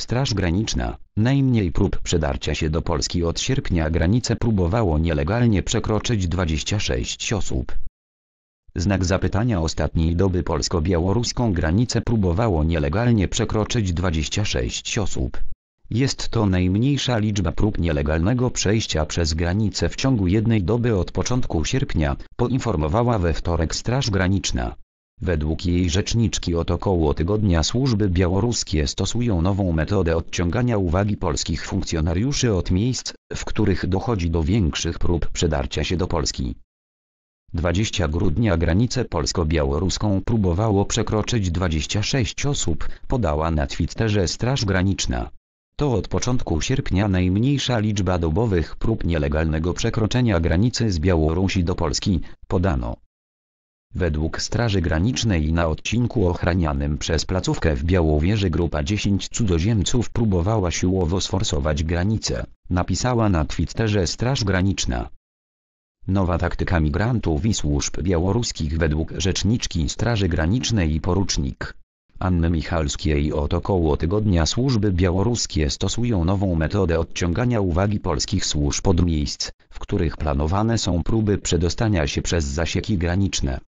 Straż Graniczna, najmniej prób przedarcia się do Polski od sierpnia granice próbowało nielegalnie przekroczyć 26 osób. Znak zapytania ostatniej doby polsko-białoruską granicę próbowało nielegalnie przekroczyć 26 osób. Jest to najmniejsza liczba prób nielegalnego przejścia przez granicę w ciągu jednej doby od początku sierpnia, poinformowała we wtorek Straż Graniczna. Według jej rzeczniczki od około tygodnia służby białoruskie stosują nową metodę odciągania uwagi polskich funkcjonariuszy od miejsc, w których dochodzi do większych prób przedarcia się do Polski. 20 grudnia granicę polsko-białoruską próbowało przekroczyć 26 osób, podała na Twitterze Straż Graniczna. To od początku sierpnia najmniejsza liczba dobowych prób nielegalnego przekroczenia granicy z Białorusi do Polski, podano. Według Straży Granicznej na odcinku ochranianym przez placówkę w Białowieży grupa 10 cudzoziemców próbowała siłowo sforsować granicę, napisała na Twitterze Straż Graniczna. Nowa taktyka migrantów i służb białoruskich według rzeczniczki Straży Granicznej i porucznik Anny Michalskiej od około tygodnia służby białoruskie stosują nową metodę odciągania uwagi polskich służb od miejsc, w których planowane są próby przedostania się przez zasieki graniczne.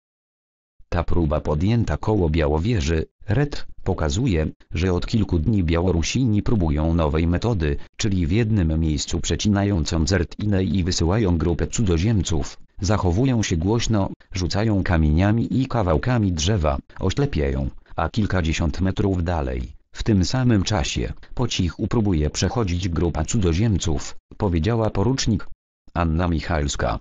Ta próba podjęta koło Białowieży, Ret pokazuje, że od kilku dni Białorusini próbują nowej metody, czyli w jednym miejscu przecinają concertinę i wysyłają grupę cudzoziemców. Zachowują się głośno, rzucają kamieniami i kawałkami drzewa, oślepiają, a kilkadziesiąt metrów dalej, w tym samym czasie, po cichu próbuje przechodzić grupa cudzoziemców, powiedziała porucznik Anna Michalska.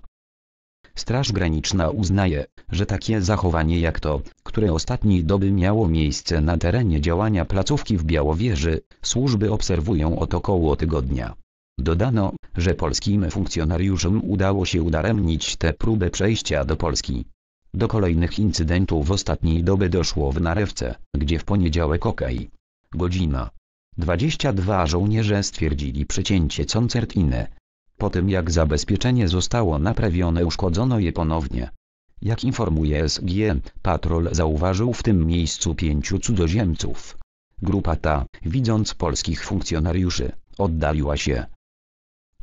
Straż Graniczna uznaje, że takie zachowanie jak to, które ostatniej doby miało miejsce na terenie działania placówki w Białowieży, służby obserwują od około tygodnia. Dodano, że polskim funkcjonariuszom udało się udaremnić tę próbę przejścia do Polski. Do kolejnych incydentów ostatniej doby doszło w Narewce, gdzie w poniedziałek okaj. Godzina 22 żołnierze stwierdzili przecięcie koncertiny. Po tym jak zabezpieczenie zostało naprawione uszkodzono je ponownie. Jak informuje SG, patrol zauważył w tym miejscu pięciu cudzoziemców. Grupa ta, widząc polskich funkcjonariuszy, oddaliła się.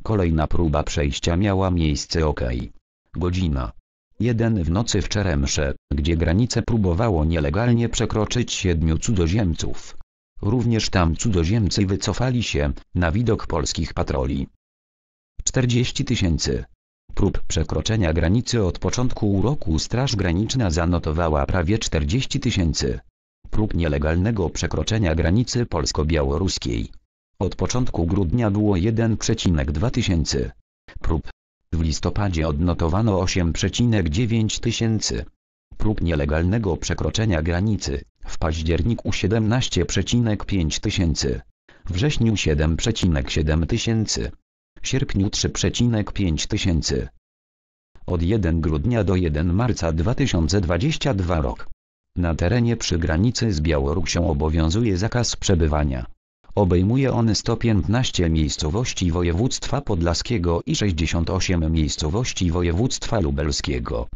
Kolejna próba przejścia miała miejsce ok. Godzina. Jeden w nocy w Czeremsze, gdzie granicę próbowało nielegalnie przekroczyć siedmiu cudzoziemców. Również tam cudzoziemcy wycofali się, na widok polskich patroli. 40 tysięcy. Prób przekroczenia granicy od początku uroku Straż Graniczna zanotowała prawie 40 tysięcy. Prób nielegalnego przekroczenia granicy polsko-białoruskiej. Od początku grudnia było 1,2 tysięcy. Prób. W listopadzie odnotowano 8,9 tysięcy. Prób nielegalnego przekroczenia granicy. W październiku 17,5 tysięcy. Wrześniu 7,7 tysięcy sierpniu 3,5 tysięcy. Od 1 grudnia do 1 marca 2022 rok. Na terenie przy granicy z Białorusią obowiązuje zakaz przebywania. Obejmuje on 115 miejscowości województwa podlaskiego i 68 miejscowości województwa lubelskiego.